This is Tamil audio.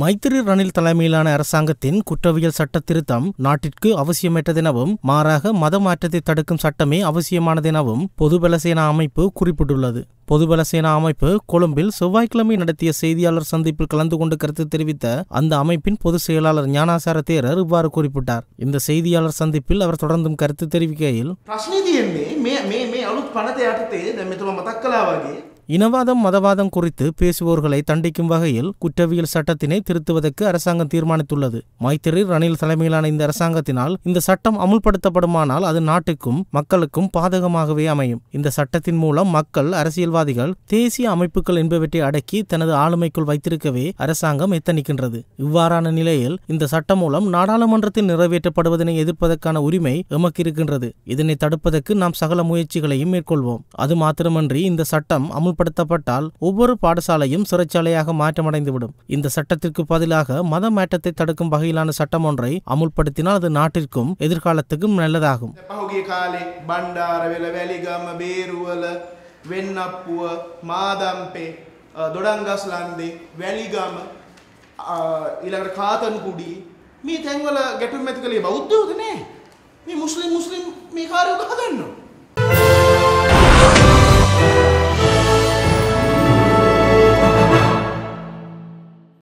மைத்திரி ரணில் தலைமையிலான அரசாங்கத்தின் குற்றவியல் சட்ட திருத்தம் நாட்டிற்கு அவசியமற்றதெனவும் மாறாக மத மாற்றத்தை தடுக்கும் சட்டமே அவசியமானதெனவும் பொதுபலசேனா அமைப்பு குறிப்பிட்டுள்ளது பொதுபலசேனா அமைப்பு கொழும்பில் செவ்வாய்க்கிழமை நடத்திய செய்தியாளர் சந்திப்பில் கலந்து கொண்டு கருத்து தெரிவித்த அந்த அமைப்பின் பொதுச் செயலாளர் ஞானாசார தேரர் இவ்வாறு குறிப்பிட்டார் இந்த செய்தியாளர் சந்திப்பில் அவர் தொடர்ந்தும் கருத்து தெரிவிக்கையில் இனவாதம் மதவாதம் குறித்து பேசுவோர்களை தண்டிக்கும் வகையில் குற்றவியல் சட்டத்தினை திருத்துவதற்கு அரசாங்கம் தீர்மானித்துள்ளது மைத்திரி ரணில் தலைமையிலான இந்த அரசாங்கத்தினால் இந்த சட்டம் அமுல்படுத்தப்படுமானால் அது நாட்டுக்கும் மக்களுக்கும் பாதகமாகவே அமையும் இந்த சட்டத்தின் மூலம் மக்கள் அரசியல்வாதிகள் தேசிய அமைப்புகள் என்பவற்றை அடக்கி தனது ஆளுமைக்குள் வைத்திருக்கவே அரசாங்கம் எத்தனிக்கின்றது இவ்வாறான நிலையில் இந்த சட்டம் மூலம் நாடாளுமன்றத்தில் நிறைவேற்றப்படுவதனை எதிர்ப்பதற்கான உரிமை எமக்கு இருக்கின்றது இதனை தடுப்பதற்கு நாம் சகல முயற்சிகளையும் மேற்கொள்வோம் அது மாத்திரமன்றி இந்த சட்டம் அமுல் அமல்படுத்தப்பட்டால் ஒவ்வொரு பாடசாலையும் சிறைச்சாலையாக மாற்றமடைந்துவிடும் இந்த சட்டத்திற்கு பதிலாக மத மாற்றத்தை தடுக்கும் வகையிலான சட்டம் ஒன்றை அமுல்படுத்தினால் அது நாட்டிற்கும் எதிர்காலத்துக்கும் நல்லதாகும் වෙන්නප්පුුව මාදම්පේ දොඩංගස්ලන්දේ වැලිගම ඊළඟට කාතන්කුඩි මේ තැන්වල ගැටුම් ඇති කළේ බෞද්ධෝදනේ මේ මුස්ලිම් මුස්ලිම් මේ